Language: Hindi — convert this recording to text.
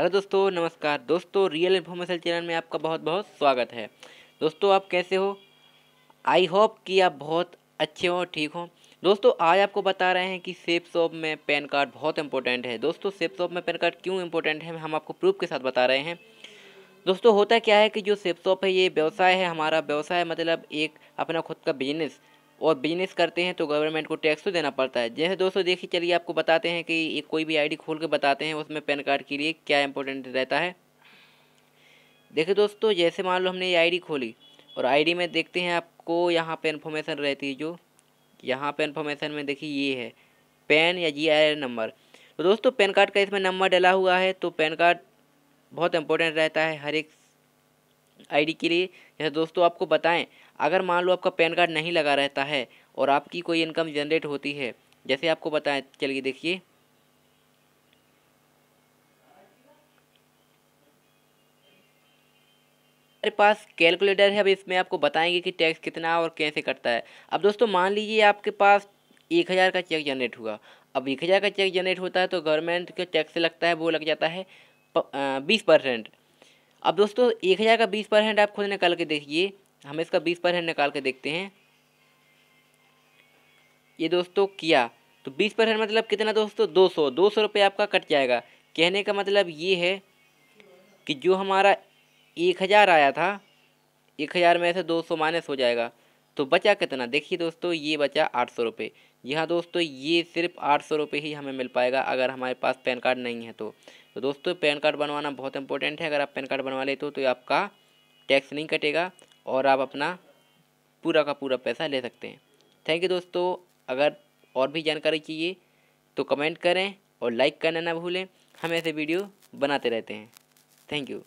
हेलो दोस्तों नमस्कार दोस्तों रियल इन्फॉर्मेशन चैनल में आपका बहुत बहुत स्वागत है दोस्तों आप कैसे हो आई होप कि आप बहुत अच्छे हो ठीक हो दोस्तों आज आपको बता रहे हैं कि सेफ शॉप में पैन कार्ड बहुत इंपॉर्टेंट है दोस्तों सेफ शॉप में पैन कार्ड क्यों इंपॉर्टेंट है हम आपको प्रूफ के साथ बता रहे हैं दोस्तों होता क्या है कि जो सेफ शॉप है ये व्यवसाय है हमारा व्यवसाय मतलब एक अपना खुद का बिजनेस और बिजनेस करते हैं तो गवर्नमेंट को टैक्स तो देना पड़ता है जैसे दोस्तों देखिए चलिए आपको बताते हैं कि कोई भी आईडी खोल के बताते हैं उसमें पैन कार्ड के लिए क्या इंपॉर्टेंट रहता है देखिए दोस्तों जैसे मान लो हमने ये आईडी खोली और आईडी में देखते हैं आपको यहाँ पर इन्फॉर्मेशन रहती है जो यहाँ पर इन्फॉर्मेशन में देखिए ये है पैन या जी आई नंबर तो दोस्तों पैन कार्ड का इसमें नंबर डला हुआ है तो पैन कार्ड बहुत इंपॉर्टेंट रहता है हर एक आईडी के लिए जैसे दोस्तों आपको बताएं अगर मान लो आपका पैन कार्ड नहीं लगा रहता है और आपकी कोई इनकम जनरेट होती है जैसे आपको बताएं चलिए देखिए मेरे पास कैलकुलेटर है अब इसमें आपको बताएंगे कि टैक्स कितना और कैसे कटता है अब दोस्तों मान लीजिए आपके पास एक हज़ार का चेक जनरेट हुआ अब एक हज़ार का चेक जनरेट होता है तो गवर्नमेंट का टैक्स लगता है वो लग जाता है बीस परसेंट अब दोस्तों एक हज़ार का बीस परसेंट आप खुद निकाल के देखिए हम इसका बीस परसेंट निकाल के देखते हैं ये दोस्तों किया तो बीस परसेंट मतलब कितना दोस्तों दो सौ दो सौ रुपये आपका कट जाएगा कहने का मतलब ये है कि जो हमारा एक हज़ार आया था एक हज़ार में ऐसे दो सौ माइनस हो जाएगा तो बचा कितना देखिए दोस्तों ये बचा आठ सौ रुपये जी हाँ दोस्तों ये सिर्फ आठ सौ रुपये ही हमें मिल पाएगा अगर हमारे पास पैन कार्ड नहीं है तो तो दोस्तों पैन कार्ड बनवाना बहुत इंपॉर्टेंट है अगर आप पैन कार्ड बनवा लेते हो तो आपका टैक्स नहीं कटेगा और आप अपना पूरा का पूरा पैसा ले सकते हैं थैंक यू दोस्तों अगर और भी जानकारी चाहिए तो कमेंट करें और लाइक करना ना भूलें हम ऐसे वीडियो बनाते रहते हैं थैंक यू